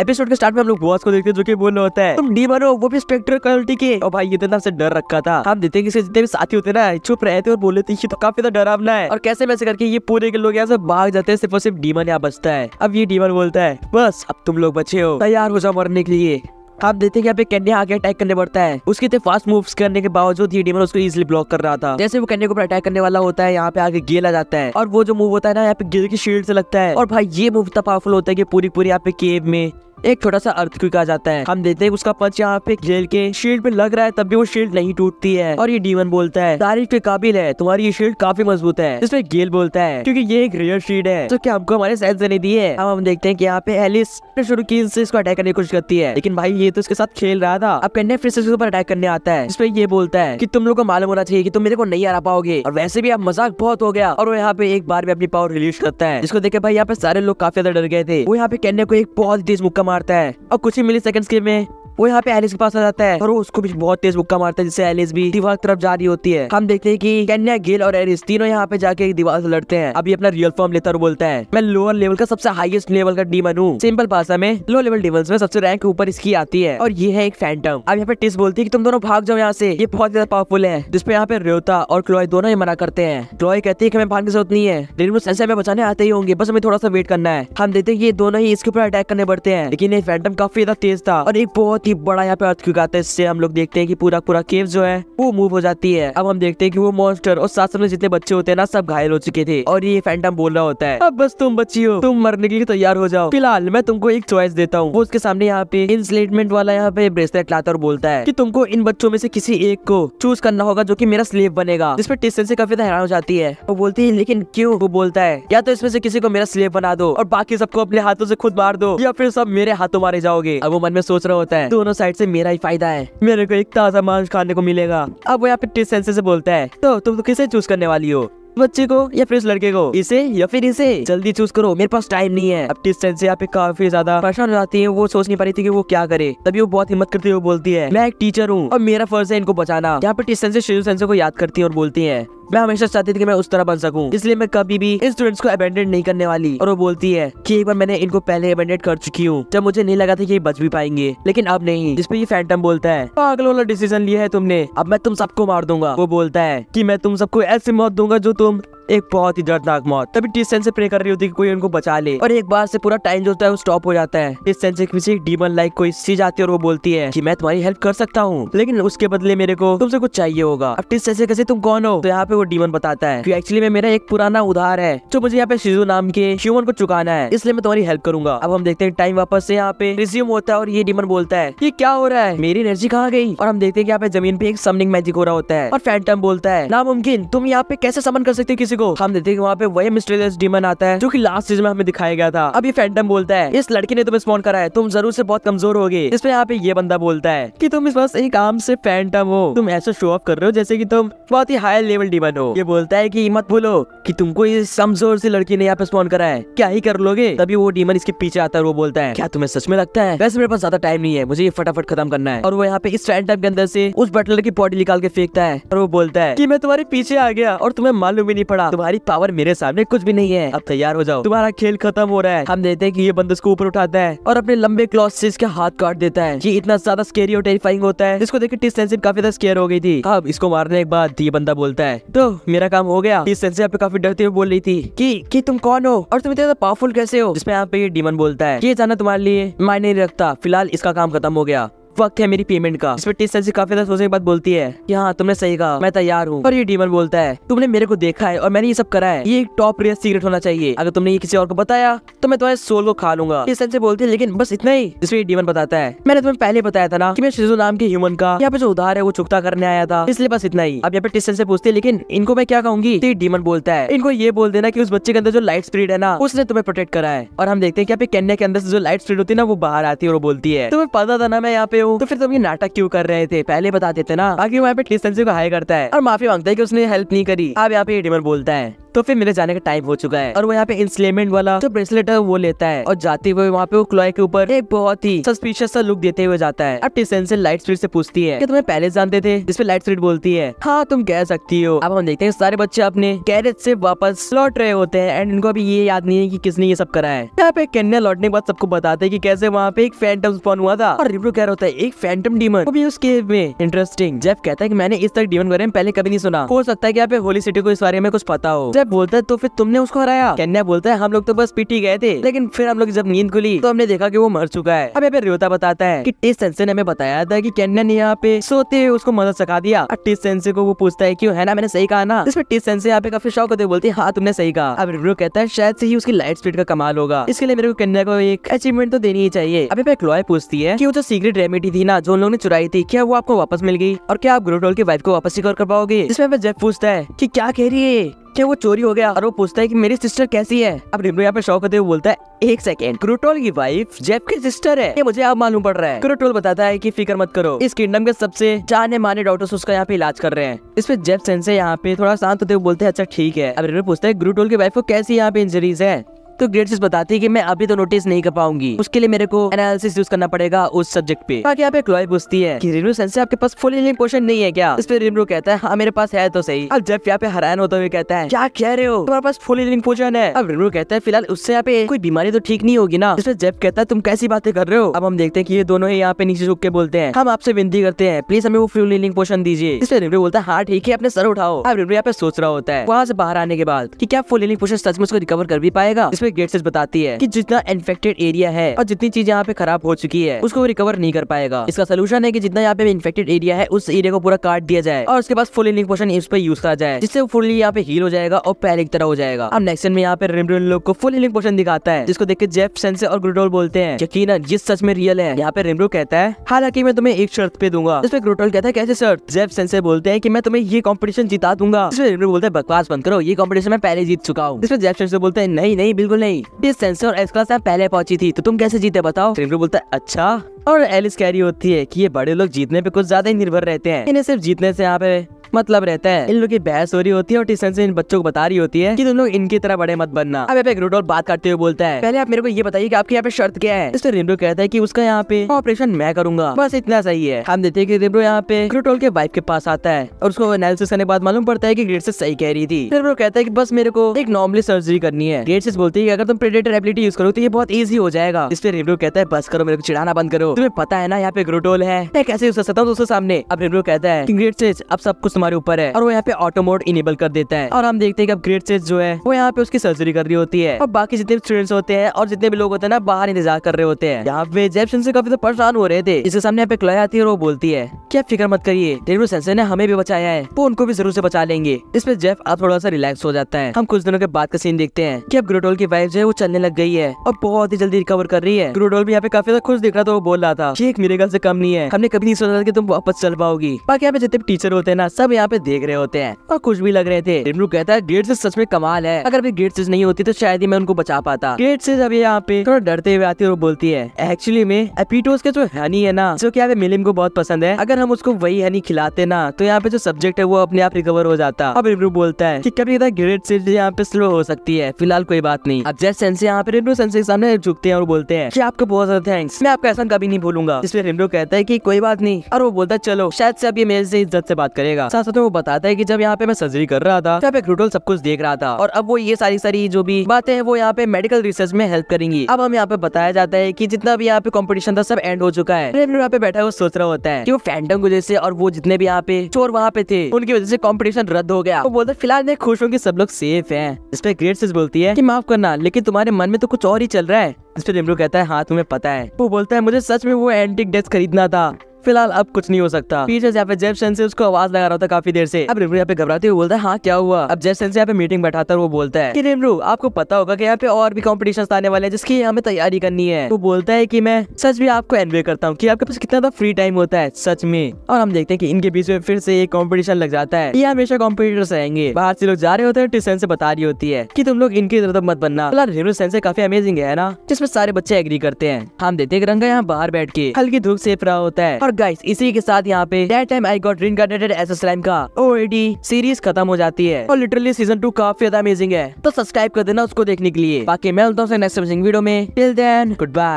episode के start में हम लोग बॉस को देखते हैं जो कि बोल होता है तुम डी बनो वो भी स्पेक्टर क्वालिटी के और भाई ये तो डर रखा था हम देते किसी जितने भी साथी होते ना चुप रहे थे और बोले थे तो काफी तो डरावना है और कैसे मैसे करके ये पूरे के लोग यहाँ से भाग जाते हैं सिर्फ और सिर्फ डीमन यहाँ बचता है अब ये डीमन बोलता है बस अब तुम लोग बचे हो तैयार हो जाओ मरने के लिए आप देखते हैं यहाँ पे कैंडे आगे अटैक करने पड़ता है उसके इतने फास्ट मूव्स करने के बावजूद ही डीमन उसको इजिली ब्लॉक कर रहा था जैसे वो कैंडे को अटैक करने वाला होता है यहाँ पे आगे गेल आ जाता है और वो जो मूव होता है ना यहाँ पे गेल की शील्ड से लगता है और भाई ये मूव इतना पावरफुल होता है कि पूरी पूरी यहाँ पे केव में एक छोटा सा अर्थ अर्थक्विक आ जाता है हम देखते हैं उसका पंच यहाँ पे जेल के शील्ड पे लग रहा है तब भी वो शील्ड नहीं टूटती है और ये डीवन बोलता है तारीफ के काबिल है तुम्हारी ये शील्ड काफी मजबूत है जिसमें गेल बोलता है क्योंकि ये एक रियल शील्ड है तो क्या हमको हमारे साइंस देने दी है अब हम देखते हैं कि यहाँ पे एलिस शुरू की इसको अटैक करने की कोशिश करती है लेकिन भाई ये तो उसके साथ खेल रहा था अब कन्या फिर से उसके ऊपर अटैक करने आता है जिसमें ये बोलता है की तुम लोग को मालूम होना चाहिए की तुम मेरे को नहीं हरा पाओगे और वैसे भी अब मजाक बहुत हो गया और वो यहाँ पे एक बार भी अपनी पावर रिलीज करता है जिसको देखे भाई यहाँ पे सारे लोग काफी ज्यादा डर गए थे वो यहाँ पे कन्या को एक बहुत तेज मुक्का मारता है और कुछ ही मिली सेकेंड के में वो यहाँ पे एलिस के पास आ जाता है और वो उसको भी बहुत तेज बुक्का मारता है जिससे एलिस भी दीवार तरफ जा रही होती है हम देखते हैं कि कन्या गिल और एलिस तीनों यहाँ पे जाके दीवार से लड़ते हैं अभी अपना रियल फॉर्म लेता और बोलता है मैं लोअर लेवल का सबसे हाईएस्ट लेवल का डीमन हूँ सिंपल भाषा में लो लेवल डीमंस में सबसे रैंक ऊपर इसकी आती है और ये है एक फैंटम अब यहाँ पे टिस्ट बोलती है की तुम दोनों भाग जाओ यहाँ से ये बहुत ज्यादा पावरफुल है जिसपे यहाँ पे रेवता और क्लोई दोनों ही मना करते हैं क्लोई कहती है की हमें भाग की जरूरत नहीं है लेकिन वो हमें बचाने आते ही होंगे बस हमें थोड़ा सा वेट करना है हम देखते हैं ये दोनों ही इसके ऊपर अटैक करने पड़ते हैं लेकिन ये फैंटम काफी ज्यादा तेज था और एक बहुत बहुत ही बड़ा यहाँ पे अर्थ आता है इससे हम लोग देखते हैं कि पूरा पूरा केव जो है वो मूव हो जाती है अब हम देखते हैं कि वो मॉन्स्टर और साथ में जितने बच्चे होते हैं ना सब घायल हो चुके थे और ये फैंटम बोल रहा होता है अब बस तुम बच्ची हो तुम मरने के लिए तैयार हो जाओ फिलहाल मैं तुमको एक चॉइस देता हूँ वो उसके सामने यहाँ पे इंसलेटमेंट वाला यहाँ पे ब्रेसलेट लाता और बोलता है की तुमको इन बच्चों में से किसी एक को चूज करना होगा जो की मेरा स्लेव बनेगा जिसपे टीचर से काफी हैरान हो जाती है वो बोलती है लेकिन क्यूँ वो बोलता है या तो इसमें से किसी को मेरा स्लेव बना दो और बाकी सबको अपने हाथों से खुद मार दो या फिर सब मेरे हाथों मारे जाओगे अब वो मन में सोच रहा होता है दोनों साइड से मेरा ही फायदा है मेरे को एक ताज़ा मांस खाने को मिलेगा अब वो यहाँ पे टिस सेंसर से बोलता है तो तुम तो किसे चूज करने वाली हो बच्चे को या फिर इस लड़के को इसे या फिर इसे जल्दी चूज करो मेरे पास टाइम नहीं है अब डिस्टेंस यहाँ पे काफी ज्यादा परेशान हो जाती है वो सोच नहीं पा रही थी कि वो क्या करे तभी वो बहुत हिम्मत है वो बोलती है मैं एक टीचर हूँ और मेरा फर्ज है इनको बचाना यहाँ पे डिस्टेंस शिशु सेंसे को याद करती है और बोलती है मैं हमेशा चाहती थी कि मैं उस तरह बन सकूं इसलिए मैं कभी भी इन स्टूडेंट्स को अबेंडेड नहीं करने वाली और वो बोलती है कि एक बार मैंने इनको पहले अबेंडेड कर चुकी हूँ जब मुझे नहीं लगा था कि ये बच भी पाएंगे लेकिन अब नहीं जिसपे ये फैंटम बोलता है पागल वाला डिसीजन लिया है तुमने अब मैं तुम सबको मार दूंगा वो बोलता है की मैं तुम सबको ऐसी मौत दूंगा जो तुम एक बहुत ही दर्दनाक मौत तभी टी से प्रे कर रही होती है कोई उनको बचा ले और एक बार से पूरा टाइम जो होता है वो स्टॉप हो जाता है टी से किसी डीमन लाइक कोई सी जाती है और वो बोलती है कि मैं तुम्हारी हेल्प कर सकता हूँ लेकिन उसके बदले मेरे को तुमसे कुछ चाहिए होगा अब टी से कैसे तुम कौन हो तो यहाँ पे वो डीमन बताता है एक्चुअली में मेरा एक पुराना उधार है जो मुझे यहाँ पे शिजु नाम के ह्यूमन को चुकाना है इसलिए मैं तुम्हारी हेल्प करूंगा अब हम देखते हैं टाइम वापस से यहाँ पे रिज्यूम होता है और ये डीमन बोलता है ये क्या हो रहा है मेरी एनर्जी कहाँ गई और हम देखते हैं यहाँ पे जमीन पे एक समनिंग मैजिक हो रहा होता है और फैंटम बोलता है नामुमकिन तुम यहाँ पे कैसे समन कर सकते हो किसी किसी को हम देखते हैं वहाँ पे वही मिस्टेरियस डीमन आता है जो की लास्ट सीजन में हमें दिखाया गया था अब ये फैंटम बोलता है इस लड़की ने तुम्हें स्पॉन करा है तुम जरूर से बहुत कमजोर हो गए इसमें यहाँ पे ये बंदा बोलता है की तुम इस बस एक आम से फैंटम हो तुम ऐसा शो ऑफ कर रहे हो जैसे की तुम बहुत ही हाई लेवल डीमन हो ये बोलता है की मत बोलो की तुमको इस कमजोर सी लड़की ने यहाँ पे स्पॉन करा है क्या ही कर लोगे तभी वो डीमन इसके पीछे आता है वो बोलता है क्या तुम्हें सच में लगता है वैसे मेरे पास ज्यादा टाइम नहीं है मुझे ये फटाफट खत्म करना है और वो यहाँ पे इस फैंटम के अंदर से उस बटलर की बॉडी निकाल के फेंकता है और वो बोलता है की मैं तुम्हारे पीछे आ गया और तुम्हें मालूम ही नहीं पड़ा होगा तुम्हारी पावर मेरे सामने कुछ भी नहीं है अब तैयार हो जाओ तुम्हारा खेल खत्म हो रहा है हम देखते हैं कि ये बंद उसको ऊपर उठाता है और अपने लंबे क्लॉथ से इसके हाथ काट देता है ये इतना ज्यादा स्केरी और टेरिफाइंग होता है इसको देखिए टी सेंसिव काफी ज्यादा स्केयर हो गई थी अब इसको मारने के बाद ये बंदा बोलता है तो मेरा काम हो गया टी सेंसिव आप काफी डरते हुए बोल रही थी की तुम कौन हो और तुम इतना पावरफुल कैसे हो जिसमें यहाँ पे डीमन बोलता है ये जाना तुम्हारे लिए मायने नहीं रखता फिलहाल इसका काम खत्म हो गया वक्त है मेरी पेमेंट का इस पर से काफी ज्यादा सोचने के बाद बोलती है की हाँ तुमने सही कहा मैं तैयार हूँ और ये डीमन बोलता है तुमने मेरे को देखा है और मैंने ये सब करा है ये एक टॉप रेयर सीक्रेट होना चाहिए अगर तुमने ये किसी और को बताया तो मैं तुम्हारे सोल को खा लूंगा टीचर से बोलती है लेकिन बस इतना ही जिसमें डीमन बताता है मैंने तुम्हें पहले बताया था ना की मैं नाम के ह्यूमन का यहाँ पे जो उधार है वो चुकता करने आया था इसलिए बस इतना ही अब यहाँ पे टीचर से पूछती है लेकिन इनको मैं क्या कहूंगी डीमन तो बोलता है इनको ये बोल देना की उस बच्चे के अंदर जो लाइट स्प्रीड है ना उसने तुम्हें प्रोटेक्ट करा है और हम देखते हैं कि यहाँ पे कन्या के अंदर जो लाइट स्प्रीड होती है ना वो बाहर आती है और बोलती है तुम्हें पता था ना मैं यहाँ पे हो तो फिर तुम ये नाटक क्यों कर रहे थे पहले बता देते ना आगे वहाँ पे को हाई करता है और माफी मांगता है की उसने हेल्प नहीं करी अब यहाँ पे डिमर बोलता है तो फिर मेरे जाने का टाइम हो चुका है और वो यहाँ पे इंस्लेमेंट वाला जो ब्रेसलेट है वो लेता है और जाते हुए वहाँ पे वो क्लॉय के ऊपर एक बहुत ही सस्पिशियस सा लुक देते हुए जाता है अब टिसन से लाइट स्ट्रीट से पूछती है की तुम्हें पहले जानते थे जिसपे लाइट स्ट्रीट बोलती है हाँ तुम कह सकती हो अब हम देखते हैं सारे बच्चे अपने कैरेज से वापस लौट रहे होते हैं एंड इनको अभी ये याद नहीं है की किसने ये सब करा है यहाँ पे कन्या लौटने के बाद सबको बताते हैं की कैसे वहाँ पे एक फैंटम स्पॉन हुआ था और रिव्यू कह रहा होता है एक फैंटम डीमन वो भी उस केव में इंटरेस्टिंग जेफ कहता है की मैंने इस तरह डीमन बारे में पहले कभी नहीं सुना हो सकता है की यहाँ पे होली सिटी को इस बारे में कुछ पता हो जेफ बालक बोलता है तो फिर तुमने उसको हराया कन्या बोलता है हम लोग तो बस पीटी गए थे लेकिन फिर हम लोग जब नींद खुली तो हमने देखा की वो मर चुका है अब यहाँ पे रेवता बताता है की टेस्ट सेंसर ने हमें बताया था की कन्या ने यहाँ पे सोते हुए उसको मदद सका दिया और टेस्ट सेंसर को वो पूछता है क्यों है ना मैंने सही कहा ना इसमें टेस्ट सेंसर यहाँ पे काफी शौक होते बोलती है हाँ तुमने सही कहा अब रिव्यू कहता है शायद से ही उसकी लाइट स्पीड का कमाल होगा इसके लिए मेरे को कन्या को एक अचीवमेंट तो देनी ही चाहिए अभी क्लॉय पूछती है की वो जो सीक्रेट रेमेडी थी ना जो उन लोगों ने चुराई थी क्या वो आपको वापस मिल गई और क्या आप ग्रोटोल की वाइफ को वापस रिकॉर्ड कर पाओगे इसमें जब पूछता है की क्या कह रही है है वो चोरी हो गया और वो पूछता है की मेरी सिस्टर कैसी है अब रिमरो यहाँ पे शौक होते हुए बोलता है एक सेकेंड क्रूटोल की वाइफ जेफ की सिस्टर है ये मुझे अब मालूम पड़ रहा है क्रूटोल बताता है की फिक्र मत करो इस किंगडम के सबसे जाने माने डॉक्टर्स उसका यहाँ पे इलाज कर रहे हैं इस पे जेफ सेंसे यहाँ पे थोड़ा शांत होते हुए बोलते हैं अच्छा ठीक है अब रिमो पूछता है क्रूटोल की वाइफ को कैसी यहाँ पे इंजरीज है तो ग्रेड सिक्स बताती है कि मैं अभी तो नोटिस नहीं कर पाऊंगी उसके लिए मेरे को एनालिसिस यूज करना पड़ेगा उस सब्जेक्ट पे बाकी आप एक लॉय पूछती है कि रिनू सेंसे आपके पास फुल हीलिंग क्वेश्चन नहीं है क्या इस पे रिनू कहता है हाँ मेरे पास है तो सही अब जब यहाँ पे हरान होता हुए कहता है क्या कह रहे हो तुम्हारे पास फुल हीलिंग क्वेश्चन है अब रिनू कहता है फिलहाल उससे यहाँ पे कोई बीमारी तो ठीक नहीं होगी ना इस जब कहता है तुम कैसी बातें कर रहे हो अब हम देखते हैं कि ये दोनों ही यहाँ पे नीचे झुक के बोलते हैं हम आपसे विनती करते हैं प्लीज हमें वो फ्यूल हीलिंग पोशन दीजिए इसमें रिमरू बोलता है हाँ ठीक है अपने सर उठाओ अब रिमरू यहाँ पे सोच रहा होता है वहाँ से बाहर आने के बाद की क्या फुल हीलिंग पोशन सच में उसको रिकवर कर भी पाएगा इस उसमें ग्रेसेस बताती है की जितना इन्फेक्टेड एरिया है और जितनी चीज यहाँ पे खराब हो चुकी है उसको रिकवर नहीं कर पाएगा इसका सोलूशन है की जितना यहाँ पे इन्फेक्टेड एरिया है उस एरिया को पूरा काट दिया जाए और उसके पास फुल इनिंग पोशन इस पर यूज करा जाए जिससे वो फुल यहाँ पे हील हो जाएगा और पहले की तरह हो जाएगा अब नेक्स्ट में यहाँ पे रिमडोल लोग को फुल इनिंग पोशन दिखाता है जिसको देख के जेफ सेंसे और ग्रोटोल बोलते हैं यकीन ये सच में रियल है यहाँ पे रिमडो कहता है हालांकि मैं तुम्हें एक शर्त पे दूंगा जिसमें ग्रोटोल कहता है कैसे शर्त जेफ सेंसे बोलते हैं की मैं तुम्हें ये कॉम्पिटिशन जिता दूंगा इसमें रिमडो बोलते हैं बकवास बंद करो ये कॉम्पिटिशन मैं पहले जीत चुका हूँ जिसमें जेफ सेंसे बोलते हैं नहीं नहीं बिल्कुल बिल्कुल नहीं इस सेंसर एस क्लास पहले पहुंची थी तो तुम कैसे जीते बताओ ट्रिंकू बोलता है अच्छा और एलिस कह रही होती है कि ये बड़े लोग जीतने पे कुछ ज्यादा ही निर्भर रहते हैं इन्हें सिर्फ जीतने से यहाँ पे मतलब रहता है इन लोग की बहस हो रही होती है और टीसन से इन बच्चों को बता रही होती है की तुम लोग इनकी तरह बड़े मत बनना अब यहाँ पे रूडोल बात करते हुए बोलता है पहले आप मेरे को ये बताइए की आपके यहाँ पे शर्त क्या है इसलिए रिमरो कहता है की उसका यहाँ पे ऑपरेशन मैं करूंगा बस इतना सही है हम देखते हैं कि रिमरो यहाँ पे ग्रोटोल के वाइफ के पास आता है और उसको एनालिसिस करने के बाद मालूम पड़ता है की ग्रेट सही कह रही थी रिमरो कहता है की बस मेरे को एक नॉर्मली सर्जरी करनी है ग्रेट बोलती है अगर तुम प्रेडेटर एबिलिटी यूज करो तो ये बहुत ईजी हो जाएगा इसलिए रिमरो कहता है बस करो मेरे को चिड़ाना बंद करो तुम्हें पता है ना यहाँ पे ग्रोटोल है मैं कैसे यूज कर सकता हूँ दोस्तों सामने अब रिमरो कहता है ग्रेट अब सब कुछ तुम्हारे ऊपर है और वो यहाँ पे ऑटो मोड इनेबल कर देता है और हम देखते हैं कि ग्रेट सेज जो है वो यहाँ पे उसकी सर्जरी कर रही होती है और बाकी जितने स्टूडेंट्स होते हैं और जितने भी लोग होते हैं ना बाहर इंतजार कर रहे होते हैं यहाँ पे जैपसन से काफी तो परेशान हो रहे थे इसके सामने यहाँ पे क्लॉय आती है और वो बोलती है क्या फिक्र मत करिए डेविड सेंसर ने हमें भी बचाया है वो उनको भी जरूर से बचा लेंगे इसमें जेफ अब थोड़ा सा रिलैक्स हो जाता है हम कुछ दिनों के बाद का सीन देखते हैं कि अब ग्रोडोल की वाइफ जो है वो चलने लग गई है और बहुत ही जल्दी रिकवर कर रही है ग्रोटोल भी यहाँ पे काफी खुश दिख रहा था वो बोल रहा था एक मेरे से कम नहीं है हमने कभी नहीं सोचा था कि तुम वापस चल पाओगी बाकी यहाँ पे जितने टीचर होते हैं ना सब यहाँ पे देख रहे होते हैं और खुश भी लग रहे थे रिमरू कहता है गेट से सच में कमाल है अगर अभी गेट से नहीं होती तो शायद ही मैं उनको बचा पाता गेट से जब यहाँ पे थोड़ा डरते हुए आती है और बोलती है एक्चुअली में एपीटोस के जो तो हनी है ना जो क्या मिलिम को बहुत पसंद है अगर हम उसको वही हनी खिलाते ना तो यहाँ पे जो सब्जेक्ट है वो अपने आप रिकवर हो जाता अब रिमरू बोलता है की कभी कहता से यहाँ पे स्लो हो सकती है फिलहाल कोई बात नहीं अब जैसे सेंसे यहाँ पे रिमरू सेंसे के सामने झुकते हैं और बोलते हैं की आपको बहुत ज्यादा थैंक्स मैं आपका ऐसा कभी नहीं भूलूंगा इसलिए रिमरू कहता है की कोई बात नहीं और वो बोलता है चलो शायद से अब ये मेरे से इज्जत से बात करेगा साथ साथ तो वो बताता है की जब यहाँ पे मैं सर्जरी कर रहा था तब एक रूटल सब कुछ देख रहा था और अब वो ये सारी सारी जो भी बातें हैं वो यहाँ पे मेडिकल रिसर्च में हेल्प करेंगी अब हम यहाँ पे बताया जाता है की जितना भी यहाँ पे कॉम्पिटिशन था सब एंड हो चुका है यहाँ पे बैठा है वो सोच रहा होता है की वो फैंटम वजह से और वो जितने भी यहाँ पे चोर वहाँ पे थे उनकी वजह से कॉम्पिटिशन रद्द हो गया वो बोलते फिलहाल मैं खुश हूँ की सब लोग सेफ है इस पर ग्रेट से बोलती है की माफ करना लेकिन तुम्हारे मन में तो कुछ और ही चल रहा है इस पर रिमरू कहता है हाँ तुम्हें पता है वो बोलता है मुझे सच में वो एंटिक डेस्क खरीदना था फिलहाल अब कुछ नहीं हो सकता पीछे यहाँ पे जेफ सेंसे उसको आवाज लगा रहा था काफी देर से अब रिमरू यहाँ पे घबराते हुए बोलता है हाँ क्या हुआ अब जेफ सेंसे यहाँ पे मीटिंग बैठाता है वो बोलता है की रिमरू आपको पता होगा की यहाँ पे और भी कॉम्पिटिशन आने वाले हैं जिसकी हमें तैयारी करनी है वो बोलता है की मैं सच भी आपको एनवे करता हूँ की आपके पास कितना फ्री टाइम होता है सच में और हम देखते हैं की इनके बीच में फिर से एक कॉम्पिटिशन लग जाता है ये हमेशा कॉम्पिटिटर्स रहेंगे बाहर से लोग जा रहे होते हैं टिसन से बता रही होती है की तुम लोग इनकी तरफ मत बनना फिलहाल रिमरू सेंसे काफी अमेजिंग है ना जिसमें सारे बच्चे एग्री करते हैं हम देते हैं रंगा यहाँ बाहर बैठ के हल्की धूप सेफ रहा होता है और गाइस इसी के साथ यहाँ पे that time I got reincarnated as slime का ओएडी सीरीज खत्म हो जाती है और लिटरली सीजन टू काफी ज्यादा अमेजिंग है तो सब्सक्राइब कर देना उसको देखने के लिए बाकी मैं मिलता हूँ नेक्स्ट वीडियो में टिल देन गुड बाय